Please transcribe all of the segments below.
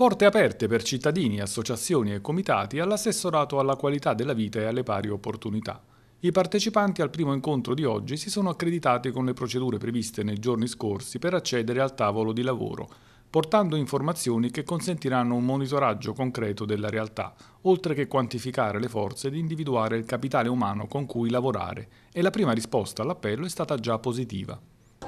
Porte aperte per cittadini, associazioni e comitati all'assessorato alla qualità della vita e alle pari opportunità. I partecipanti al primo incontro di oggi si sono accreditati con le procedure previste nei giorni scorsi per accedere al tavolo di lavoro, portando informazioni che consentiranno un monitoraggio concreto della realtà, oltre che quantificare le forze ed individuare il capitale umano con cui lavorare, e la prima risposta all'appello è stata già positiva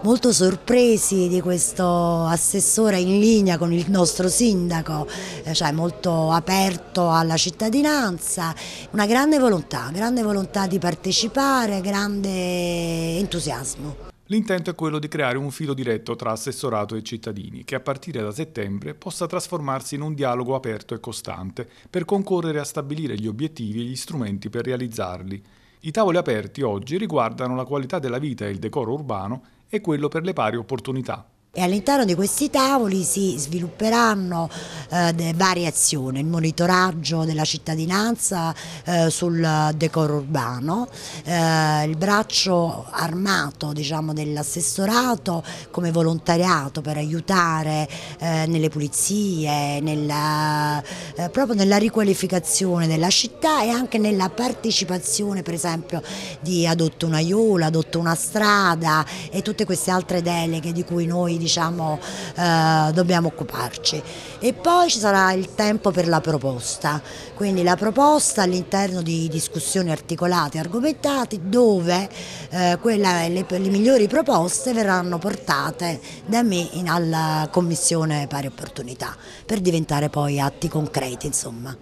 molto sorpresi di questo assessore in linea con il nostro sindaco, eh, cioè molto aperto alla cittadinanza, una grande volontà, grande volontà di partecipare, grande entusiasmo. L'intento è quello di creare un filo diretto tra assessorato e cittadini, che a partire da settembre possa trasformarsi in un dialogo aperto e costante per concorrere a stabilire gli obiettivi e gli strumenti per realizzarli. I tavoli aperti oggi riguardano la qualità della vita e il decoro urbano e quello per le pari opportunità. E all'interno di questi tavoli si svilupperanno eh, varie azioni, il monitoraggio della cittadinanza eh, sul decoro urbano, eh, il braccio armato diciamo, dell'assessorato come volontariato per aiutare eh, nelle pulizie, nella, eh, proprio nella riqualificazione della città e anche nella partecipazione per esempio di adotto un'aiola, adotto una strada e tutte queste altre deleghe di cui noi diciamo, eh, dobbiamo occuparci. E poi ci sarà il tempo per la proposta, quindi la proposta all'interno di discussioni articolate e argomentate dove eh, le, le, migliori proposte verranno portate da me in, alla Commissione Pari Opportunità per diventare poi atti concreti. Insomma.